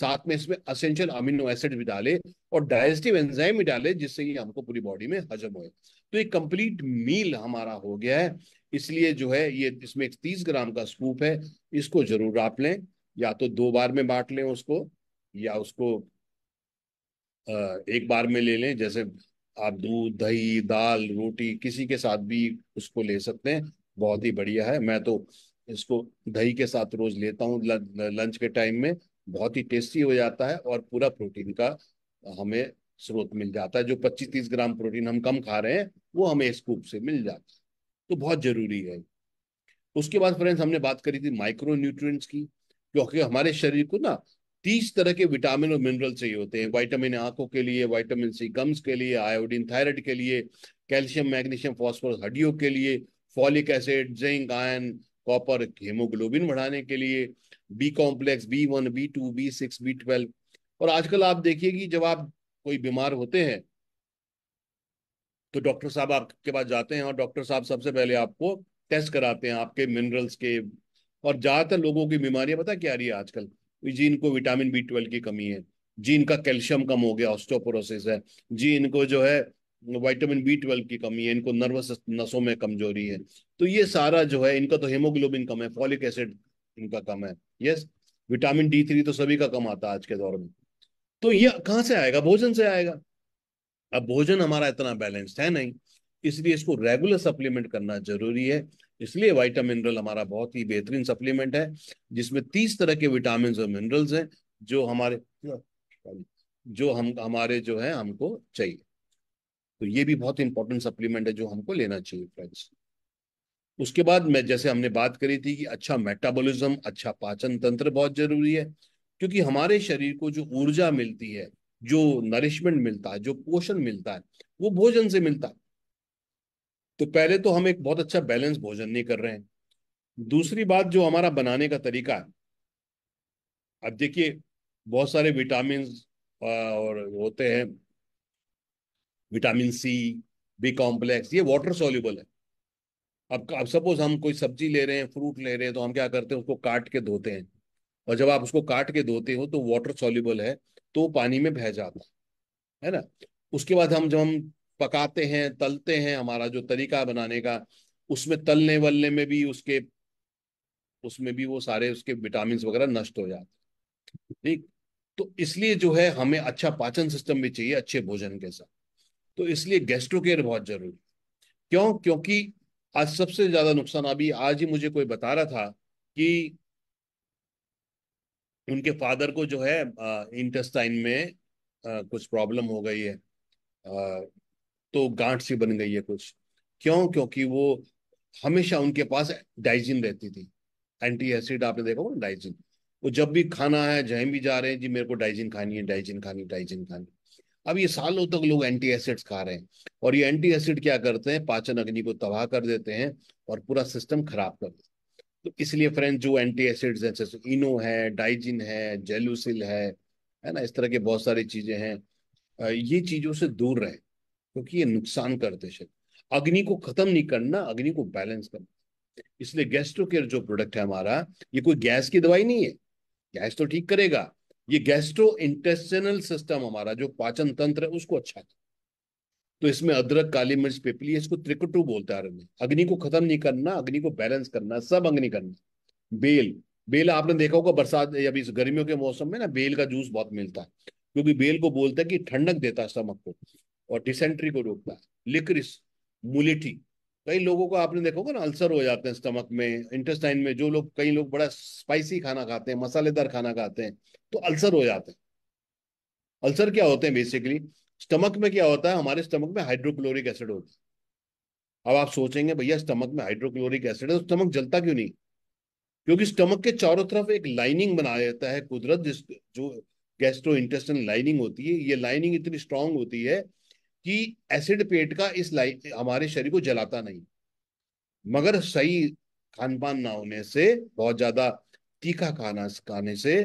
साथ में इसमें असेंशियल अमीनो एसिड भी डाले और डाइजेस्टिव एंजाइम भी डाले जिससे ये हमको पूरी बॉडी में हजम हो तो एक कंप्लीट मील हमारा हो गया है इसलिए जो है ये इसमें एक तीस ग्राम का स्कूप है इसको जरूर आप लें या तो दो बार में बांट लें उसको या उसको एक बार में ले लें जैसे आप दूध दही दाल रोटी किसी के साथ भी उसको ले सकते हैं बहुत ही बढ़िया है मैं तो इसको दही के साथ रोज लेता हूँ लंच के टाइम में बहुत ही टेस्टी हो जाता है और पूरा प्रोटीन का हमें स्रोत मिल जाता है जो 25-30 ग्राम प्रोटीन हम कम खा रहे हैं वो हमें स्कूप से मिल जाता है तो बहुत जरूरी है उसके बाद फ्रेंड्स हमने बात करी थी माइक्रो न्यूट्रिएंट्स की क्योंकि हमारे शरीर को ना तीस तरह के विटामिन और मिनरल चाहिए होते हैं वाइटामिन आंखों के लिए वाइटामिन सी गम्स के लिए आयोडीन थायराइड के लिए कैल्शियम मैग्नीशियम फॉस्फोरस हड्डियों के लिए folic acid zinc iron copper haemoglobin बढ़ाने के लिए B complex B one B two B six B twelve और आजकल आप देखिए कि जब आप कोई बीमार होते हैं तो डॉक्टर साहब आपके पास जाते हैं और डॉक्टर साहब सबसे पहले आपको टेस्ट कराते हैं आपके मिनरल्स के और ज्यादातर लोगों की बीमारियां पता क्या रही है आजकल जी इनको विटामिन बी ट्वेल्व की कमी है जी इनका कैल्शियम कम हो गया ऑस्टोपोरोसिस है जी इनको जो है विटामिन बी ट्वेल्व की कमी है इनको नर्वस नसों में कमजोरी है तो ये सारा जो है इनका तो हेमोग्लोबिन कम है फॉलिक एसिड इनका कम है यस विटामिन डी थ्री तो सभी का कम आता है आज के दौर में तो ये कहाँ से आएगा भोजन से आएगा अब भोजन हमारा इतना बैलेंस्ड है नहीं इसलिए इसको रेगुलर सप्लीमेंट करना जरूरी है इसलिए वाइटा मिनरल हमारा बहुत ही बेहतरीन सप्लीमेंट है जिसमें तीस तरह के विटामिन और मिनरल्स हैं जो हमारे जो हम हमारे जो है हमको चाहिए तो ये भी बहुत इंपॉर्टेंट सप्लीमेंट है जो हमको लेना चाहिए फ्रेंड्स उसके बाद मैं जैसे हमने बात करी थी कि अच्छा मेटाबॉलिज्म अच्छा पाचन तंत्र बहुत जरूरी है क्योंकि हमारे शरीर को जो ऊर्जा मिलती है जो नरिशमेंट मिलता है जो पोषण मिलता है वो भोजन से मिलता है तो पहले तो हम एक बहुत अच्छा बैलेंस भोजन नहीं कर रहे हैं दूसरी बात जो हमारा बनाने का तरीका है अब देखिए बहुत सारे विटामिन और होते हैं विटामिन सी बी कॉम्प्लेक्स ये वाटर सोल्यूबल है अब अब सपोज हम कोई सब्जी ले रहे हैं फ्रूट ले रहे हैं तो हम क्या करते हैं उसको काट के धोते हैं और जब आप उसको काट के धोते हो तो वाटर सोल्यूबल है तो पानी में बह जाता है ना उसके बाद हम जब हम पकाते हैं तलते हैं हमारा जो तरीका बनाने का उसमें तलने वलने में भी उसके उसमें भी वो सारे उसके विटामिन वगैरह नष्ट हो जाते ठीक तो इसलिए जो है हमें अच्छा पाचन सिस्टम भी चाहिए अच्छे भोजन के साथ तो इसलिए गेस्ट्रो केयर बहुत जरूरी क्यों क्योंकि आज सबसे ज्यादा नुकसान अभी आज ही मुझे कोई बता रहा था कि उनके फादर को जो है इंटेस्टाइन में आ, कुछ प्रॉब्लम हो गई है तो गांठ सी बन गई है कुछ क्यों क्योंकि वो हमेशा उनके पास डाइजिन रहती थी एंटी एसिड आपने देखा होगा डाइजिन वो जब भी खाना है जहां भी जा रहे हैं जी मेरे को डाइजिन खानी है डाइजिन खानी डाइजिन खानी अब ये सालों तक लोग एंटी एसिड्स खा रहे हैं और ये एंटी एसिड क्या करते हैं पाचन अग्नि को तबाह कर देते हैं और पूरा सिस्टम खराब कर देते हैं तो इसलिए फ्रेंड जो एंटी एसिड है जैसे इनो है डाइजिन है जेलूसिल है है ना इस तरह के बहुत सारी चीजें हैं ये चीजों से दूर रहें क्योंकि ये नुकसान करते शरीर अग्नि को खत्म नहीं करना अग्नि को बैलेंस करना इसलिए गैस्ट्रो केयर जो प्रोडक्ट है हमारा ये कोई गैस की दवाई नहीं है गैस तो ठीक करेगा ये गैस्ट्रो इंटेस्टिनल सिस्टम हमारा जो पाचन तंत्र है उसको अच्छा है तो इसमें अदरक काली मिर्च पिपली इसको त्रिकुटू बोलता है अग्नि को खत्म नहीं करना अग्नि को बैलेंस करना सब अग्नि करना बेल बेल आपने देखा होगा बरसात अभी गर्मियों के मौसम में ना बेल का जूस बहुत मिलता है क्योंकि बेल को बोलता है कि ठंडक देता है स्टमक को और डिसेंट्री को रोकता है लिक्रिस मुलेठी कई लोगों को आपने देखा होगा ना अल्सर हो जाते हैं स्टमक में इंटेस्टाइन में जो लोग कई लोग बड़ा स्पाइसी खाना खाते हैं मसालेदार खाना खाते हैं तो अल्सर हो जाते हैं अल्सर क्या होते हैं बेसिकली स्टमक में क्या होता है हमारे स्टमक में हाइड्रोक्लोरिक एसिड होता है अब आप सोचेंगे भैया स्टमक में हाइड्रोक्लोरिक एसिड है तो स्टमक जलता क्यों नहीं क्योंकि स्टमक के चारों तरफ एक लाइनिंग बनाया जाता है कुदरत जिस जो गैस्ट्रो इंटेस्टन लाइनिंग होती है ये लाइनिंग इतनी स्ट्रांग होती है कि एसिड पेट का इस लाइफ हमारे शरीर को जलाता नहीं मगर सही खान पान ना होने से बहुत ज्यादा तीखा खाना खाने से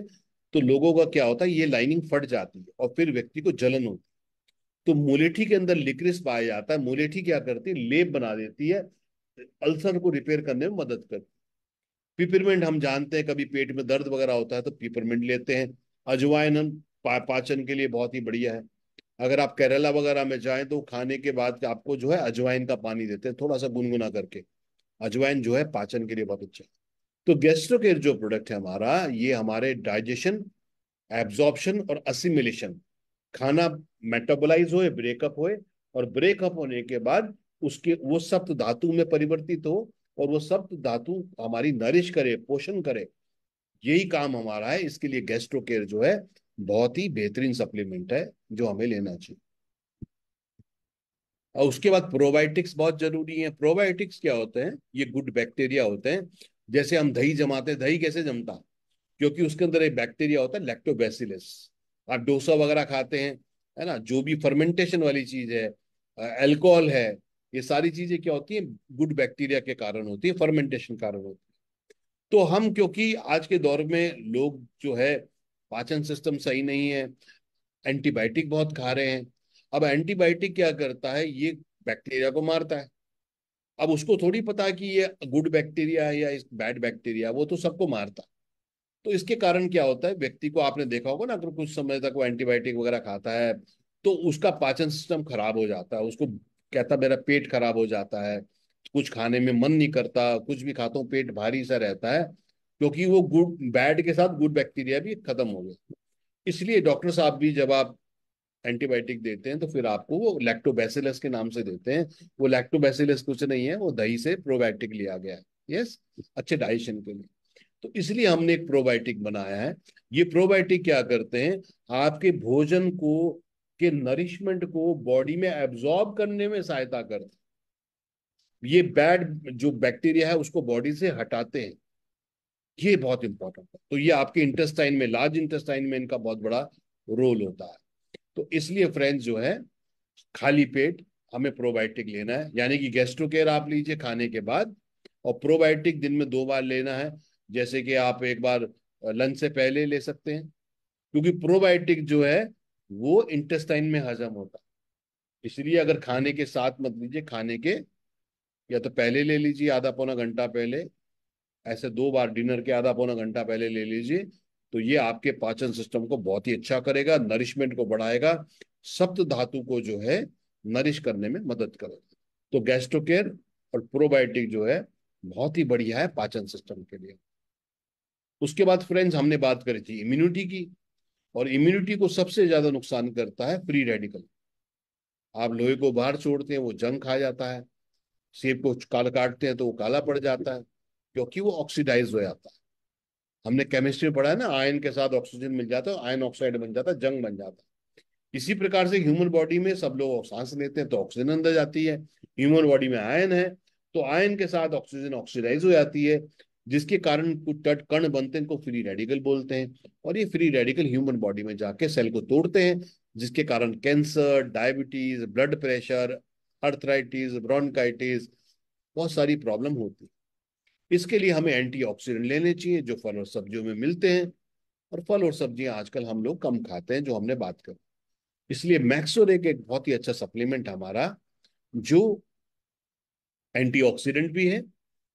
तो लोगों का क्या होता है ये लाइनिंग फट जाती है और फिर व्यक्ति को जलन होती है तो मुलेठी के अंदर लिक्रिस पाया जाता है मुलेठी क्या करती है लेप बना देती है अल्सर को रिपेयर करने में मदद करती है पिपरमेंट हम जानते हैं कभी पेट में दर्द वगैरह होता है तो पिपरमेंट लेते हैं अजवाइन पा, पाचन के लिए बहुत ही बढ़िया है अगर आप केरला वगैरह में जाएं तो खाने के बाद आपको जो है अजवाइन का पानी देते हैं थोड़ा सा गुनगुना करके अजवाइन जो है पाचन के लिए बहुत अच्छा है तो गेस्ट्रो केयर जो प्रोडक्ट है हमारा ये हमारे डाइजेशन एब्जॉर्प्शन और असिमिलेशन खाना मेटाबोलाइज होए ब्रेकअप होए और ब्रेकअप होने के बाद उसके वो सप्त धातु में परिवर्तित हो और वो सप्त धातु हमारी नरिश करे पोषण करे यही काम हमारा है इसके लिए गेस्ट्रो केयर जो है बहुत ही बेहतरीन सप्लीमेंट है जो हमें लेना चाहिए और उसके बाद प्रोबायोटिक्स बहुत जरूरी है प्रोबायोटिक्स क्या होते हैं ये गुड बैक्टीरिया होते हैं जैसे हम दही जमाते हैं दही कैसे जमता क्योंकि उसके अंदर एक बैक्टीरिया होता है लैक्टोबैसिलस आप डोसा वगैरह खाते हैं है ना जो भी फर्मेंटेशन वाली चीज है एल्कोहल है ये सारी चीजें क्या होती है गुड बैक्टीरिया के कारण होती है फर्मेंटेशन कारण होती है तो हम क्योंकि आज के दौर में लोग जो है पाचन सिस्टम सही नहीं है एंटीबायोटिक बहुत खा रहे हैं अब एंटीबायोटिक क्या करता है ये बैक्टीरिया को मारता है अब उसको थोड़ी पता कि ये गुड बैक्टीरिया है या इस बैड बैक्टीरिया वो तो सबको मारता है तो इसके कारण क्या होता है व्यक्ति को आपने देखा होगा ना अगर कुछ समय तक वो एंटीबायोटिक वगैरह खाता है तो उसका पाचन सिस्टम खराब हो जाता है उसको कहता मेरा पेट खराब हो जाता है कुछ खाने में मन नहीं करता कुछ भी खाता हूँ पेट भारी सा रहता है क्योंकि वो गुड बैड के साथ गुड बैक्टीरिया भी खत्म हो गया इसलिए डॉक्टर साहब भी जब आप एंटीबायोटिक देते हैं तो फिर आपको वो लैक्टोबैसिलस के नाम से देते हैं वो लैक्टोबैसिलस कुछ नहीं है वो दही से प्रोबायोटिक लिया गया है यस अच्छे डाइजेशन के लिए तो इसलिए हमने एक प्रोबायोटिक बनाया है ये प्रोबायोटिक क्या करते हैं आपके भोजन को के नरिशमेंट को बॉडी में एब्जॉर्ब करने में सहायता करते हैं ये बैड जो बैक्टीरिया है उसको बॉडी से हटाते हैं ये बहुत इंपॉर्टेंट है तो ये आपके इंटेस्टाइन में लार्ज इंटेस्टाइन में इनका बहुत बड़ा रोल होता है तो इसलिए फ्रेंड्स जो है खाली पेट हमें प्रोबायोटिक लेना है यानी कि गेस्ट्रोकेयर आप लीजिए खाने के बाद और प्रोबायोटिक दिन में दो बार लेना है जैसे कि आप एक बार लंच से पहले ले सकते हैं क्योंकि प्रोबायोटिक जो है वो इंटेस्टाइन में हजम होता है इसलिए अगर खाने के साथ मत लीजिए खाने के या तो पहले ले लीजिए आधा पौना घंटा पहले ऐसे दो बार डिनर के आधा पौना घंटा पहले ले लीजिए तो ये आपके पाचन सिस्टम को बहुत ही अच्छा करेगा नरिशमेंट को बढ़ाएगा सप्त धातु को जो है नरिश करने में मदद करेगा तो गैस्ट्रोकेयर और प्रोबायोटिक जो है बहुत ही बढ़िया है पाचन सिस्टम के लिए उसके बाद फ्रेंड्स हमने बात करी थी इम्यूनिटी की और इम्यूनिटी को सबसे ज्यादा नुकसान करता है फ्री रेडिकल आप लोहे को बाहर छोड़ते हैं वो जंग खा जाता है सेब को काल काटते हैं तो वो काला पड़ जाता है क्योंकि वो ऑक्सीडाइज हो जाता है हमने केमिस्ट्री में पढ़ा है ना आयन के साथ ऑक्सीजन मिल जाता है आयन ऑक्साइड बन जाता है जंग बन जाता है इसी प्रकार से ह्यूमन बॉडी में सब लोग सांस लेते हैं तो ऑक्सीजन अंदर जाती है ह्यूमन बॉडी में आयन है तो आयन के साथ ऑक्सीजन ऑक्सीडाइज हो जाती है जिसके कारण कुछ तट कण बनते हैं को फ्री रेडिकल बोलते हैं और ये फ्री रेडिकल ह्यूमन बॉडी में जाके सेल को तोड़ते हैं जिसके कारण cancer diabetes blood pressure arthritis bronchitis बहुत सारी प्रॉब्लम होती है इसके लिए हमें एंटी लेने चाहिए जो फल और सब्जियों में मिलते हैं और फल और सब्जियां आजकल हम लोग कम खाते हैं जो हमने बात कर इसलिए मैक्सोर एक बहुत ही अच्छा सप्लीमेंट हमारा जो एंटीऑक्सीडेंट भी है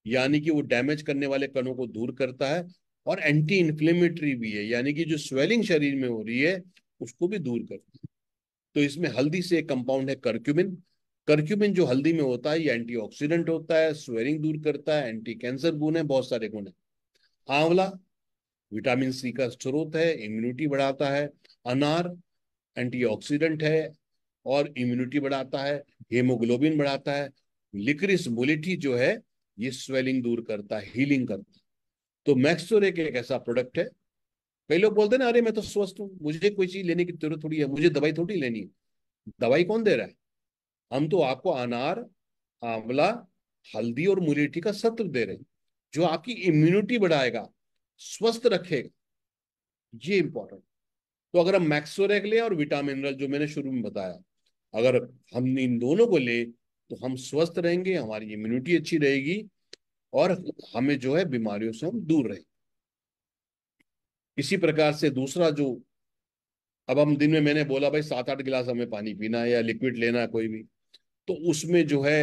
यानी कि वो डैमेज करने वाले कणों को दूर करता है और एंटी इन्फ्लेमेटरी भी है यानी कि जो स्वेलिंग शरीर में हो रही है उसको भी दूर करती है तो इसमें हल्दी से एक कंपाउंड है करक्यूमिन करक्यूमिन जो हल्दी में होता है ये एंटीऑक्सीडेंट होता है स्वेरिंग दूर करता है एंटी कैंसर गुण है बहुत सारे गुण है आंवला विटामिन सी का स्रोत है इम्यूनिटी बढ़ाता है अनार एंटीऑक्सीडेंट है और इम्यूनिटी बढ़ाता है हेमोग्लोबिन बढ़ाता है लिक्रिस मोलिटी जो है ये स्वेलिंग दूर करता है हीलिंग करता है तो मैक्सोरेक एक ऐसा प्रोडक्ट है कई लोग बोलते हैं ना अरे मैं तो स्वस्थ हूँ मुझे कोई चीज लेने की जरूरत थोड़ी है मुझे दवाई थोड़ी लेनी है दवाई कौन दे रहा है हम तो आपको अनार आंवला हल्दी और मुरेठी का सत्र दे रहे हैं जो आपकी इम्यूनिटी बढ़ाएगा स्वस्थ रखेगा ये इंपॉर्टेंट तो अगर हम मैक्सोरेक ले और विटामिन जो मैंने शुरू में बताया अगर हम इन दोनों को ले तो हम स्वस्थ रहेंगे हमारी इम्यूनिटी अच्छी रहेगी और हमें जो है बीमारियों से हम दूर रहेंगे इसी प्रकार से दूसरा जो अब हम दिन में मैंने बोला भाई सात आठ गिलास हमें पानी पीना है या लिक्विड लेना है कोई भी तो उसमें जो है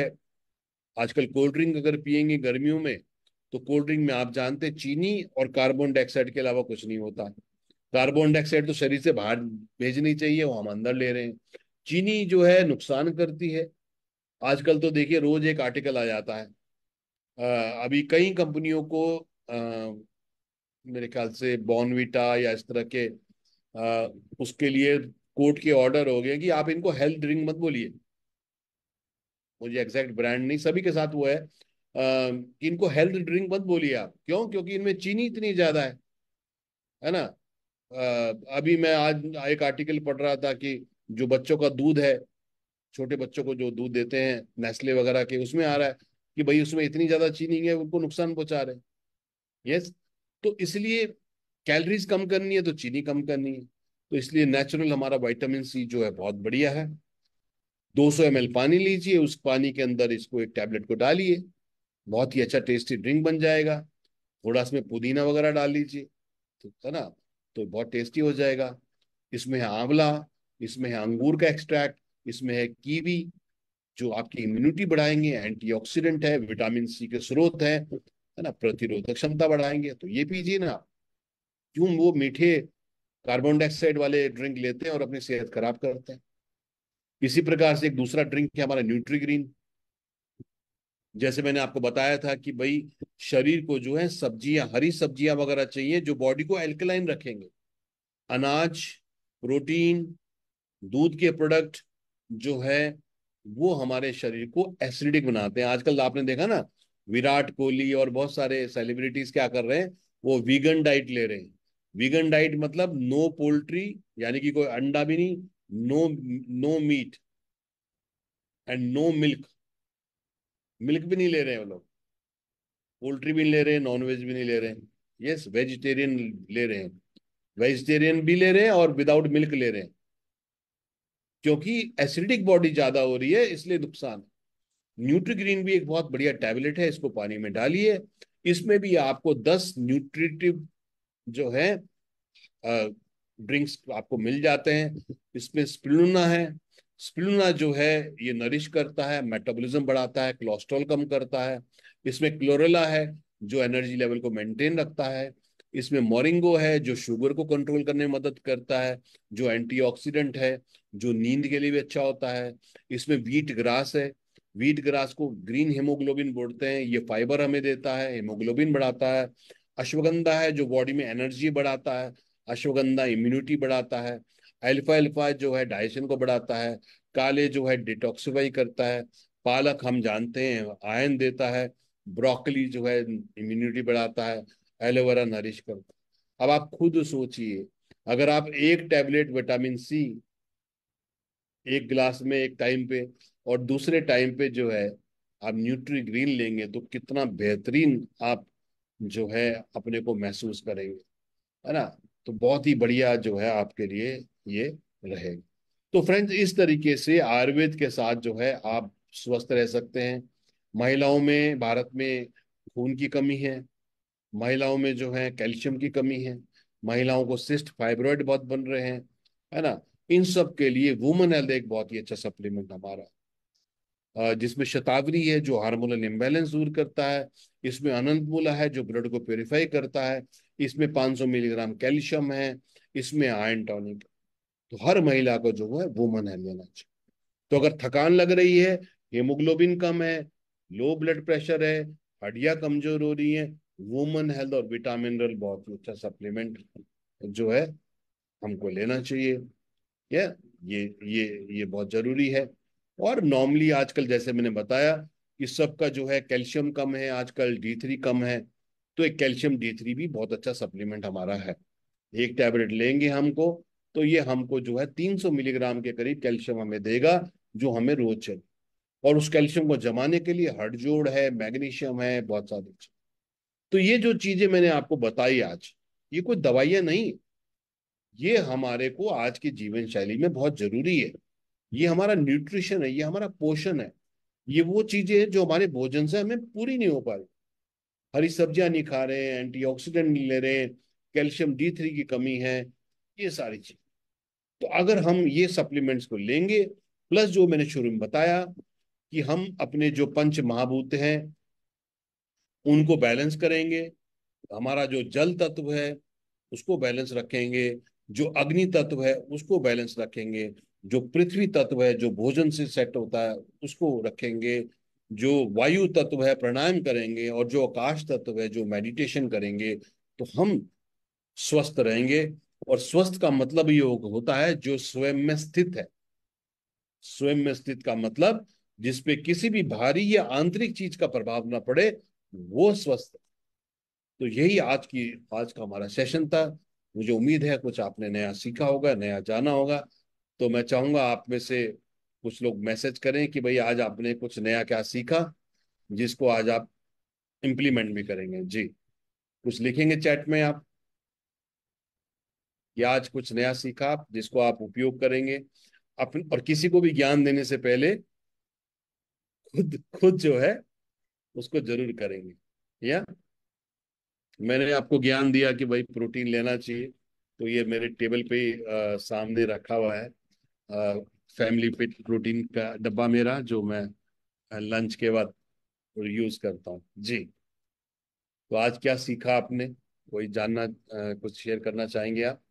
आजकल कोल्ड ड्रिंक अगर पियेंगे गर्मियों में तो कोल्ड ड्रिंक में आप जानते चीनी और कार्बन डाइऑक्साइड के अलावा कुछ नहीं होता कार्बन डाइऑक्साइड तो शरीर से बाहर भेजनी चाहिए वो हम अंदर ले रहे हैं चीनी जो है नुकसान करती है आजकल तो देखिए रोज एक आर्टिकल आ जाता है आ, अभी कई कंपनियों को आ, मेरे ख्याल से बॉनविटा या इस तरह के आ, उसके लिए कोर्ट के ऑर्डर हो गए कि आप इनको हेल्थ ड्रिंक मत बोलिए मुझे एग्जैक्ट ब्रांड नहीं सभी के साथ वो है कि इनको हेल्थ ड्रिंक मत बोलिए आप क्यों क्योंकि इनमें चीनी इतनी ज़्यादा है है ना अभी मैं आज एक आर्टिकल पढ़ रहा था कि जो बच्चों का दूध है छोटे बच्चों को जो दूध देते हैं नेस्ले वगैरह के उसमें आ रहा है कि भाई उसमें इतनी ज़्यादा चीनी है उनको नुकसान पहुंचा रहे हैं यस तो इसलिए कैलरीज कम करनी है तो चीनी कम करनी है तो इसलिए नेचुरल हमारा विटामिन सी जो है बहुत बढ़िया है 200 एम पानी लीजिए उस पानी के अंदर इसको एक टैबलेट को डालिए बहुत ही अच्छा टेस्टी ड्रिंक बन जाएगा थोड़ा इसमें पुदीना वगैरह डाल लीजिए तो है ना तो बहुत टेस्टी हो जाएगा इसमें है आंवला इसमें है अंगूर का एक्सट्रैक्ट इसमें है कीवी जो आपकी इम्यूनिटी बढ़ाएंगे एंटीऑक्सीडेंट है विटामिन सी के स्रोत है है ना प्रतिरोधक क्षमता बढ़ाएंगे तो ये पीजिए ना क्यों वो मीठे कार्बन डाइऑक्साइड वाले ड्रिंक लेते हैं और अपनी सेहत खराब करते हैं इसी प्रकार से एक दूसरा ड्रिंक है हमारा न्यूट्री ग्रीन जैसे मैंने आपको बताया था कि भाई शरीर को जो है सब्जियां हरी सब्जियां वगैरह चाहिए जो बॉडी को एल्कलाइन रखेंगे अनाज प्रोटीन दूध के प्रोडक्ट जो है वो हमारे शरीर को एसिडिक बनाते हैं आजकल तो आपने देखा ना विराट कोहली और बहुत सारे सेलिब्रिटीज क्या कर रहे हैं वो वीगन डाइट ले रहे हैं वीगन डाइट मतलब नो पोल्ट्री यानी कि कोई अंडा भी नहीं no no meat and no milk milk भी नहीं ले रहे हैं वो लोग पोल्ट्री भी नहीं ले रहे हैं नॉन वेज भी नहीं ले रहे हैं यस वेजिटेरियन ले रहे हैं वेजिटेरियन भी ले रहे हैं और विदाउट मिल्क ले रहे हैं क्योंकि एसिडिक बॉडी ज्यादा हो रही है इसलिए नुकसान न्यूट्रीग्रीन भी एक बहुत बढ़िया टैबलेट है इसको पानी में डालिए इसमें भी आपको दस न्यूट्रिटिव जो है ड्रिंक्स आपको मिल जाते हैं इसमें स्पिलुना है स्पिलुना जो है ये नरिश करता है मेटाबॉलिज्म बढ़ाता है कोलेस्ट्रॉल कम करता है इसमें क्लोरेला है जो एनर्जी लेवल को मेंटेन रखता है इसमें मोरिंगो है जो शुगर को कंट्रोल करने में मदद करता है जो एंटीऑक्सीडेंट है जो नींद के लिए भी अच्छा होता है इसमें वीट ग्रास है वीट ग्रास को ग्रीन हेमोग्लोबिन बोलते हैं ये फाइबर हमें देता है हेमोग्लोबिन बढ़ाता है अश्वगंधा है जो बॉडी में एनर्जी बढ़ाता है अश्वगंधा इम्यूनिटी बढ़ाता है अल्फा अल्फा जो है डाइजेशन को बढ़ाता है काले जो है डिटॉक्सिफाई करता है पालक हम जानते हैं आयन देता है ब्रोकली जो है इम्यूनिटी बढ़ाता है एलोवेरा नरिश करता है अब आप खुद सोचिए अगर आप एक टैबलेट विटामिन सी एक गिलास में एक टाइम पे और दूसरे टाइम पे जो है आप न्यूट्री ग्रीन लेंगे तो कितना बेहतरीन आप जो है अपने को महसूस करेंगे है ना तो बहुत ही बढ़िया जो है आपके लिए ये रहेगा तो फ्रेंड्स इस तरीके से आयुर्वेद के साथ जो है आप स्वस्थ रह सकते हैं महिलाओं में भारत में खून की कमी है महिलाओं में जो है कैल्शियम की कमी है महिलाओं को सिस्ट फाइब्रॉइड बहुत बन रहे हैं है ना इन सब के लिए वुमेन हेल्थ एक बहुत ही अच्छा सप्लीमेंट हमारा जिसमें शतावरी है जो हार्मोनल इम्बेलेंस दूर करता है इसमें अनंत मूला है जो ब्लड को प्योरीफाई करता है इसमें 500 मिलीग्राम कैल्शियम है इसमें आयन टॉनिक तो हर महिला को जो है वोमन है लेना चाहिए तो अगर थकान लग रही है हेमोग्लोबिन कम है लो ब्लड प्रेशर है हड्डियां कमजोर हो रही है वुमन हेल्थ और विटामिन बहुत अच्छा सप्लीमेंट जो है हमको लेना चाहिए या ये ये ये बहुत जरूरी है और नॉर्मली आजकल जैसे मैंने बताया कि सबका जो है कैल्शियम कम है आजकल डी थ्री कम है तो एक कैल्शियम डी थ्री भी बहुत अच्छा सप्लीमेंट हमारा है एक टैबलेट लेंगे हमको तो ये हमको जो है 300 मिलीग्राम के करीब कैल्शियम हमें देगा जो हमें रोज चाहिए और उस कैल्शियम को जमाने के लिए हड जोड़ है मैग्नीशियम है बहुत सारी तो ये जो चीजें मैंने आपको बताई आज ये कोई दवाइयां नहीं ये हमारे को आज की जीवन शैली में बहुत जरूरी है ये हमारा न्यूट्रिशन है ये हमारा पोषण है ये वो चीजें हैं जो हमारे भोजन से हमें पूरी नहीं हो पा रही हरी सब्जियां नहीं खा रहे हैं एंटीऑक्सीडेंट नहीं ले रहे हैं कैल्शियम डी थ्री की कमी है ये सारी चीज तो अगर हम ये सप्लीमेंट्स को लेंगे प्लस जो मैंने शुरू में बताया कि हम अपने जो पंच महाभूत हैं उनको बैलेंस करेंगे हमारा जो जल तत्व है उसको बैलेंस रखेंगे जो अग्नि तत्व है उसको बैलेंस रखेंगे जो पृथ्वी तत्व है जो भोजन से सेट होता है उसको रखेंगे जो वायु तत्व है प्राणायाम करेंगे और जो आकाश तत्व है जो मेडिटेशन करेंगे तो हम स्वस्थ रहेंगे और स्वस्थ का मतलब ये होता है जो स्वयं में स्थित है स्वयं में स्थित का मतलब जिसपे किसी भी भारी या आंतरिक चीज का प्रभाव ना पड़े वो स्वस्थ है तो यही आज की आज का हमारा सेशन था मुझे उम्मीद है कुछ आपने नया सीखा होगा नया जाना होगा तो मैं चाहूंगा आप में से कुछ लोग मैसेज करें कि भाई आज आपने कुछ नया क्या सीखा जिसको आज आप इम्प्लीमेंट भी करेंगे जी कुछ लिखेंगे चैट में आप कि आज कुछ नया सीखा आप जिसको आप उपयोग करेंगे अपन और किसी को भी ज्ञान देने से पहले खुद खुद जो है उसको जरूर करेंगे या मैंने आपको ज्ञान दिया कि भाई प्रोटीन लेना चाहिए तो ये मेरे टेबल पे आ, सामने रखा हुआ है आ, फैमिली पिट प्रोटीन का डब्बा मेरा जो मैं लंच के बाद यूज करता हूँ जी तो आज क्या सीखा आपने कोई जानना कुछ शेयर करना चाहेंगे आप